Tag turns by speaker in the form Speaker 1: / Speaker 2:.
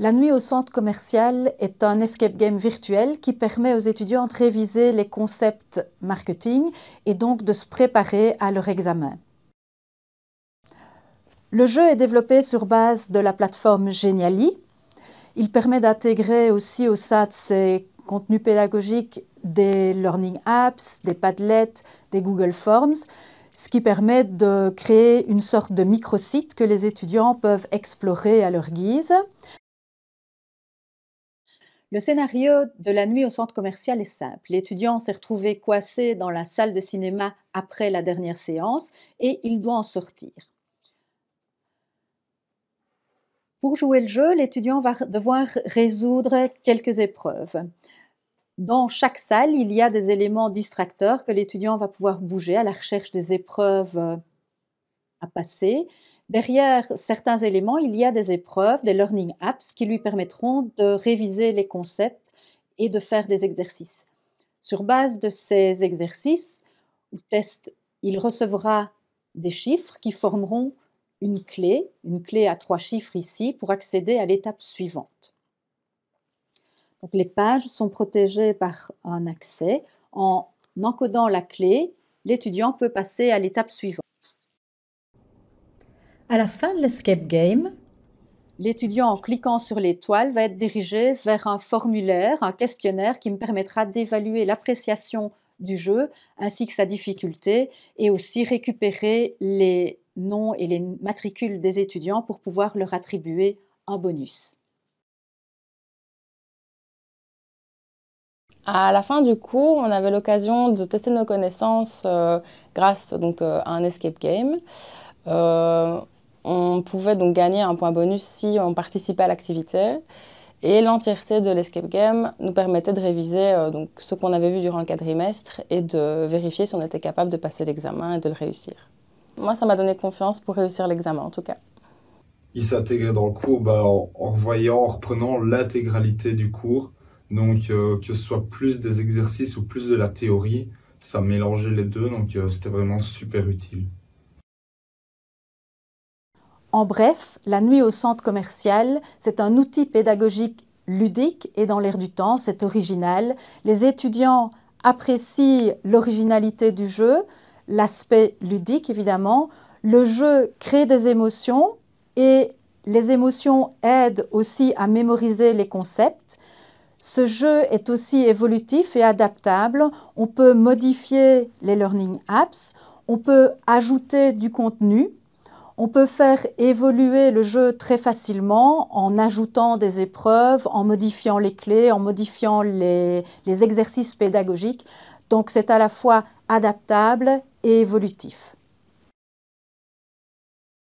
Speaker 1: La nuit au centre commercial est un escape game virtuel qui permet aux étudiants de réviser les concepts marketing et donc de se préparer à leur examen. Le jeu est développé sur base de la plateforme Geniali. Il permet d'intégrer aussi au sein de ses contenus pédagogiques des Learning Apps, des Padlets, des Google Forms, ce qui permet de créer une sorte de microsite que les étudiants peuvent explorer à leur guise. Le scénario de la nuit au centre commercial est simple. L'étudiant s'est retrouvé coincé dans la salle de cinéma après la dernière séance et il doit en sortir. Pour jouer le jeu, l'étudiant va devoir résoudre quelques épreuves. Dans chaque salle, il y a des éléments distracteurs que l'étudiant va pouvoir bouger à la recherche des épreuves à passer. Derrière certains éléments, il y a des épreuves, des learning apps qui lui permettront de réviser les concepts et de faire des exercices. Sur base de ces exercices ou tests, il recevra des chiffres qui formeront une clé, une clé à trois chiffres ici, pour accéder à l'étape suivante. Donc les pages sont protégées par un accès. En encodant la clé, l'étudiant peut passer à l'étape suivante. À la fin de l'escape game, l'étudiant en cliquant sur l'étoile va être dirigé vers un formulaire, un questionnaire qui me permettra d'évaluer l'appréciation du jeu ainsi que sa difficulté et aussi récupérer les noms et les matricules des étudiants pour pouvoir leur attribuer un bonus.
Speaker 2: À la fin du cours, on avait l'occasion de tester nos connaissances euh, grâce donc, euh, à un escape game. Euh, on pouvait donc gagner un point bonus si on participait à l'activité. Et l'entièreté de l'escape game nous permettait de réviser euh, ce qu'on avait vu durant le quadrimestre et de vérifier si on était capable de passer l'examen et de le réussir. Moi, ça m'a donné confiance pour réussir l'examen, en tout cas. Il s'intégrait dans le cours bah, en, revoyant, en reprenant l'intégralité du cours. Donc, euh, que ce soit plus des exercices ou plus de la théorie, ça mélangeait les deux, donc euh, c'était vraiment super utile.
Speaker 1: En bref, la nuit au centre commercial, c'est un outil pédagogique ludique et dans l'air du temps, c'est original. Les étudiants apprécient l'originalité du jeu, l'aspect ludique évidemment. Le jeu crée des émotions et les émotions aident aussi à mémoriser les concepts. Ce jeu est aussi évolutif et adaptable. On peut modifier les learning apps, on peut ajouter du contenu on peut faire évoluer le jeu très facilement en ajoutant des épreuves, en modifiant les clés, en modifiant les, exercices pédagogiques. Donc c'est à la fois adaptable et évolutif.